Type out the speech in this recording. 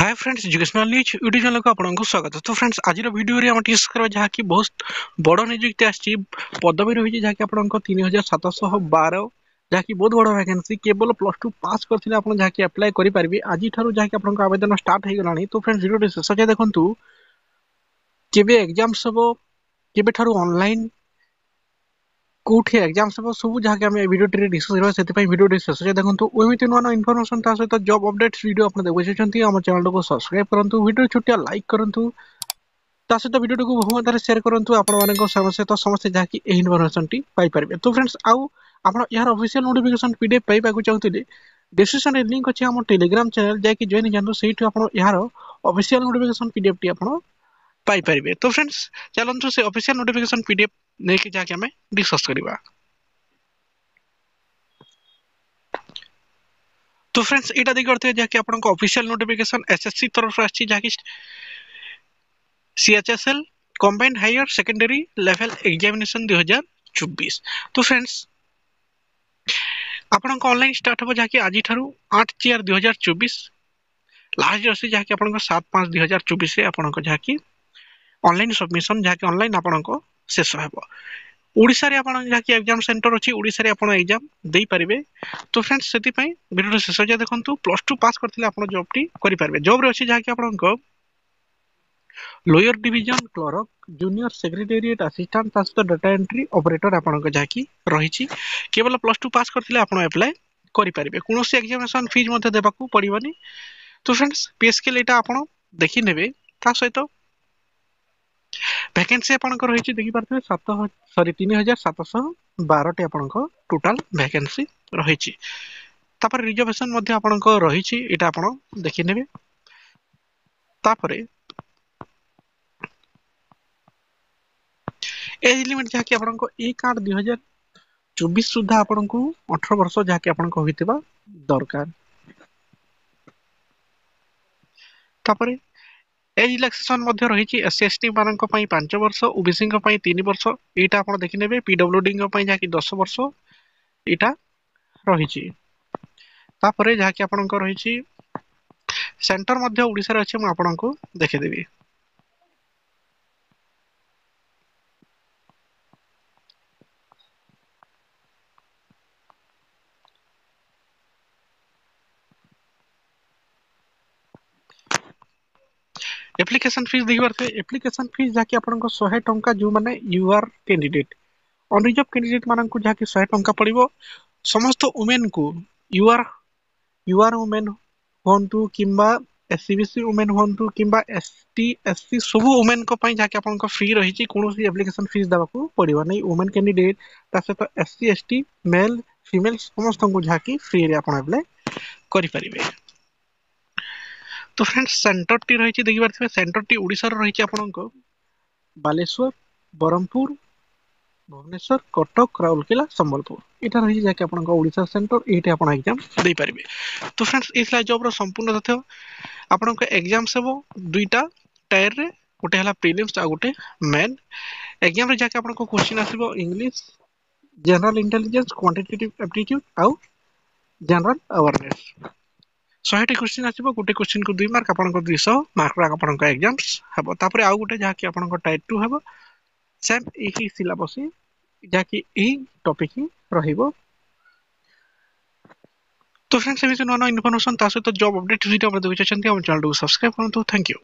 ହାଏ friends educational news YouTube ଚ୍ୟାନେଲକୁ ଆପଣଙ୍କୁ ସ୍ୱାଗତ ତ ଫ୍ରେଣ୍ଡସ୍ ଆଜିର ଭିଡ଼ିଓରେ ଆମେ ଡିସ୍କସ୍ କରିବା ଯାହାକି ବହୁତ ବଡ଼ ନିଯୁକ୍ତି ଆସିଛି ପଦବୀ ରହିଛି ଯାହାକି ଆପଣଙ୍କ ତିନି ହଜାର ସାତଶହ ବାର ଯାହାକି ବହୁତ ବଡ଼ ଭ୍ୟାକେନ୍ସି କେବଳ ପ୍ଲସ୍ ଟୁ ପାସ୍ କରିଥିଲେ ଆପଣ ଯାହାକି ଆପ୍ଲାଏ କରିପାରିବେ ଆଜିଠାରୁ ଯାହାକି ଆପଣଙ୍କ ଆବେଦନ ଷ୍ଟାର୍ଟ ହୋଇଗଲାଣି ତ ଫ୍ରେଣ୍ଡସ୍ ଭିଡ଼ିଓଟି ଶେଷ ଯାଏ ଦେଖନ୍ତୁ କେବେ ଏକ୍ଜାମ୍ସ ହେବ କେବେଠାରୁ ଅନଲାଇନ୍ কোউঠি ଏକ୍ଜାମ୍ ସବୁ ସବୁ ଯାହାକି ଆମେ ଏ ଭିଡ଼ିଓ ଟ୍ରିରେ ଡିସ୍କସ୍ କରିବା ସେଥିପାଇଁ ଭିଡ଼ିଓଟି ଶେଷରେ ଦେଖନ୍ତୁ ଏମିତି ନୂଆ ନୂଆ ଇନଫର୍ମେସନ୍ ତା ସହିତ ଜବ୍ ଅପଡେଟ୍ସ ଭିଡ଼ିଓ ଆପଣ ଦେଖୁଛନ୍ତି ଆମ ଚ୍ୟାନେଲକୁ ସବସ୍କ୍ରାଇବ୍ କରନ୍ତୁ ଭିଡ଼ିଓ ଛୋଟିଆ ଲାଇକ୍ କରନ୍ତୁ ତା ସହିତ ଭିଡ଼ିଓଟିକୁ ବହୁ ମାତ୍ରାରେ ସେୟାର କରନ୍ତୁ ଆପଣମାନଙ୍କ ସହିତ ସମସ୍ତେ ଯାହାକି ଏହି ଇନଫର୍ମେସନ୍ଟି ପାଇପାରିବେ ତ ଫ୍ରେଣ୍ଡସ୍ ଆଉ ଆପଣ ଏହାର official notification P D F ପାଇବାକୁ ଚାହୁଁଥିଲେ ଡିସ୍କ୍ରିପ୍ସନ୍ରେ ଲିଙ୍କ୍ ଅଛି ଆମ ଟେଲିଗ୍ରାମ୍ ଚ୍ୟାନେଲ୍ ଯାଇକି ଜଏନ୍ ହେଇଯାନ୍ତୁ ସେଇଠୁ ଆପଣ ଏହାର ଅଫିସିଆଲ୍ ନୋଟିଫିକେସନ୍ ପି ଡି ଏଫ୍ଟି ଆପଣ ପାଇପାରିବେ ତ ଫ୍ରେଣ୍ଡସ୍ ଚାଲନ୍ତୁ ସେ official notification P D F ନେଇକି ଯାହାକି ଆମେ ଡିସ୍କସ୍ କରିବା তো ফ্রেন্ডস এটা দেখি অর্থে যাকে আপনার অফিসিয়াল নোটিফিকেশন এসএসসি তরফ আসছে যাকে CHSL combined higher secondary level examination দুই হাজার চব্বিশ তো ফ্রেন্ডস আপনার অনলাইন স্টার্ট হব যাকে আজ আট চার দুই হাজার চব্বিশ লাস্ট ডেট আছে যাকে আপনার সাত পাঁচ দুই হাজার চব্বিশে আপনার যাকে অনলাইন ସବମିଶନ ଯାହାକି ଅନଲାଇନ୍ ଆପଣଙ୍କ ଶେଷ ହେବ ଓଡ଼ିଶାରେ ଆପଣ ଯାହାକି ଏକ୍ଜାମ୍ ସେଣ୍ଟର ଅଛି ଓଡ଼ିଶାରେ ଆପଣ ଏକ୍ଜାମ୍ ଦେଇପାରିବେ ତ ଫ୍ରେଣ୍ଡସ୍ ସେଥିପାଇଁ ଭିଡ଼ିଓର ଶେଷ ଯାଏ ଦେଖନ୍ତୁ ପ୍ଲସ୍ ଟୁ ପାସ୍ କରିଥିଲେ ଆପଣ ଜବ୍ଟି କରିପାରିବେ ଜବ୍ରେ ଅଛି ଯାହାକି ଆପଣଙ୍କ lower division clerk junior secretariat assistant ତା ସହିତ ଡାଟା ଏଣ୍ଟ୍ରି ଅପରେଟର ଆପଣଙ୍କ ଯାହାକି ରହିଛି କେବଳ ପ୍ଲସ୍ ଟୁ ପାସ୍ କରିଥିଲେ ଆପଣ ଆପ୍ଲାଏ କରିପାରିବେ କୌଣସି ଏକ୍ଜାମିନେସନ୍ ଫିଜ୍ ମଧ୍ୟ ଦେବାକୁ ପଡ଼ିବନି ତ ଫ୍ରେଣ୍ଡସ୍ ପି ଏସ୍ କେଲ୍ ଏଇଟା ଆପଣ ଦେଖିନେବେ ତା ସହିତ ভ্যাকেন্সি আপনার রয়েছে দেখিপারে সাত সরি তিন হাজার সাতশহ বারোটি আপনার টোটাল ভ্যাকেন্সি রয়েছে তাপরে রিজর্ভেশন মধ্যে আপনার রয়েছে এটা আপনার দেখে নেবে তাপরে এজ লিমিট যা কি আপনার এক আট দুই হাজার চব্বিশ সুদ্ধা আপনার অঠর বর্ষ যা কি আপনার হয়ে দরকার তাপরে এই রিଲାକ୍ସେସନ ମଧ୍ୟ ରହିଛି ଏସ୍ସି ଏସ୍ଟିମାନଙ୍କ ପାଇଁ ପାଞ୍ଚ ବର୍ଷ ଓବିସିଙ୍କ ପାଇଁ ତିନି ବର୍ଷ ଏଇଟା ଆପଣ ଦେଖିନେବେ ପିଡବ୍ଲ୍ୟୁଡିଙ୍କ ପାଇଁ ଯାହାକି ଦଶ ବର୍ଷ ଏଇଟା ରହିଛି ତାପରେ ଯାହାକି ଆପଣଙ୍କ ରହିଛି ସେଣ୍ଟର ମଧ୍ୟ ଓଡ଼ିଶାରେ ଅଛି ମୁଁ ଆପଣଙ୍କୁ ଦେଖେଇଦେବି एप्लिकेशन फीस देखिए एप्लिकेशन फीस जहाँ कि शहे टाँग जो मैंने युआर कैंडिडेट अनरिजर्व कैंडिडेट मान को जहाँकि शहे टाँग पड़ो समस्त वुमेन को युआर युआर वुमेन हूँ कि S C B C women हूँ कि एस टी एस सब वुमेन जहाँकि आप फ्री रही कौन सी एप्लिकेसन फिज दे पड़े ना वुमेन कैंडिडेट तस तो एस सी मेल फिमेल समस्त को जहाँकि फ्री आप्लाई करें तो फ्रेंड्स सेंटर टी रही देख पारे सेंटर टी ओडार रही बालेश्वर ब्रह्मपुर भुवनेश्वर कटक राउरकेला संबलपुर यहाँ रही है जहाँकिड़सा सेन्टर ये आप एग्जाम दे पारे तो फ्रेंड्स ये जब्र संपूर्ण तथ्य आपण एग्जाम से दुईटा टायर में गोटे प्रिलिम्स आ गए मेन एग्जाम जहाँ क्वेश्चन आसो English general intelligence quantitative aptitude आउ जनरल अवेरने ଶହେଟି କ୍ୱେଶ୍ଚିନ୍ ଆସିବ ଗୋଟେ କ୍ୱେଶ୍ଚିନ୍କୁ ଦୁଇ ମାର୍କ ଆପଣଙ୍କ ଦୁଇଶହ ମାର୍କର ଆପଣଙ୍କ ଏକ୍ଜାମ୍ସ ହେବ ତାପରେ ଆଉ ଗୋଟେ ଯାହାକି ଆପଣଙ୍କ ଟାଇପ୍ ଟୁ ହେବ ସେମ୍ ଏହି ସିଲାବସ୍ ହିଁ ଯାହାକି ଏହି ଟପିକ୍ ହିଁ ରହିବ ତ ଫ୍ରେଣ୍ଡ୍ ସେମିତି ନୂଆ ନୂଆ ଇନଫର୍ମେସନ୍ ତା ସହିତ ଜବ୍ ଅପଡେଟ୍ ଭିଡ଼ିଓ আমরা ଆମ ଚ୍ୟାନେଲ୍କୁ ସବସ୍କ୍ରାଇବ୍ କରନ୍ତୁ ଥ୍ୟାଙ୍କ୍ ୟୁ